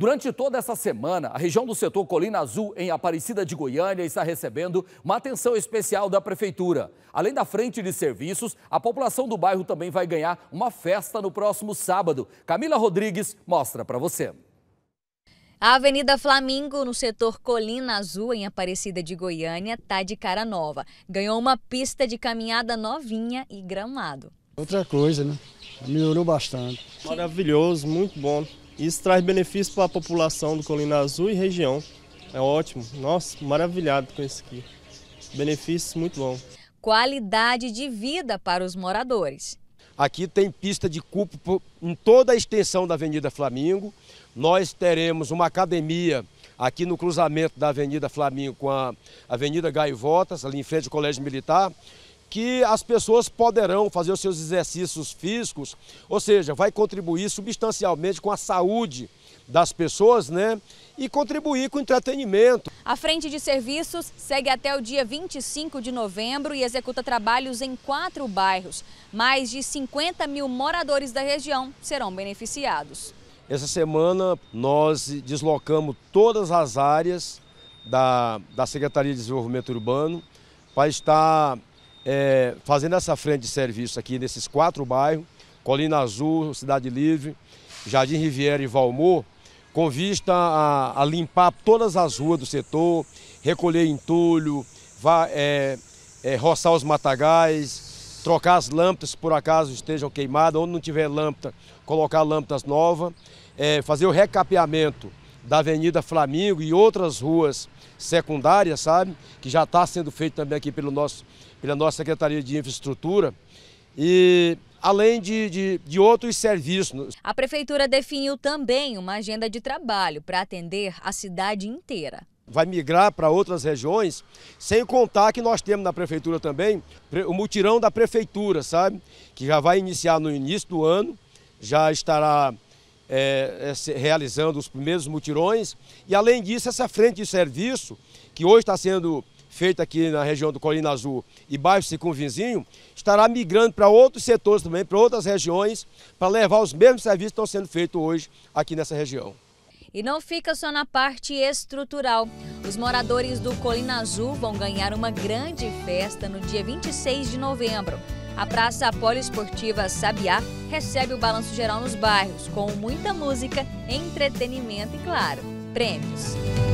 Durante toda essa semana, a região do setor Colina Azul, em Aparecida de Goiânia, está recebendo uma atenção especial da Prefeitura. Além da frente de serviços, a população do bairro também vai ganhar uma festa no próximo sábado. Camila Rodrigues mostra para você. A Avenida Flamingo, no setor Colina Azul, em Aparecida de Goiânia, está de cara nova. Ganhou uma pista de caminhada novinha e gramado. Outra coisa, né? Melhorou bastante. Maravilhoso, muito bom. Isso traz benefício para a população do Colina Azul e região. É ótimo. Nossa, maravilhado com isso aqui. Benefícios muito bom. Qualidade de vida para os moradores. Aqui tem pista de cupo em toda a extensão da Avenida Flamingo. Nós teremos uma academia aqui no cruzamento da Avenida Flamingo com a Avenida Gaivotas, ali em frente ao Colégio Militar que as pessoas poderão fazer os seus exercícios físicos, ou seja, vai contribuir substancialmente com a saúde das pessoas, né? E contribuir com o entretenimento. A frente de serviços segue até o dia 25 de novembro e executa trabalhos em quatro bairros. Mais de 50 mil moradores da região serão beneficiados. Essa semana nós deslocamos todas as áreas da, da Secretaria de Desenvolvimento Urbano para estar é, fazendo essa frente de serviço aqui nesses quatro bairros, Colina Azul, Cidade Livre, Jardim Riviera e Valmor, com vista a, a limpar todas as ruas do setor, recolher entulho, vá, é, é, roçar os matagais, trocar as lâmpadas, se por acaso estejam queimadas, onde não tiver lâmpada, colocar lâmpadas novas, é, fazer o recapeamento da Avenida Flamengo e outras ruas secundárias, sabe? Que já está sendo feito também aqui pelo nosso, pela nossa Secretaria de Infraestrutura. E além de, de, de, outros serviços. A Prefeitura definiu também uma agenda de trabalho para atender a cidade inteira. Vai migrar para outras regiões, sem contar que nós temos na Prefeitura também o mutirão da Prefeitura, sabe? Que já vai iniciar no início do ano, já estará é, é, realizando os primeiros mutirões. E além disso, essa frente de serviço, que hoje está sendo feita aqui na região do Colina Azul e bairro circunvizinho, estará migrando para outros setores também, para outras regiões, para levar os mesmos serviços que estão sendo feitos hoje aqui nessa região. E não fica só na parte estrutural. Os moradores do Colina Azul vão ganhar uma grande festa no dia 26 de novembro a Praça Poliesportiva Sabiá recebe o Balanço Geral nos Bairros, com muita música, entretenimento e, claro, prêmios.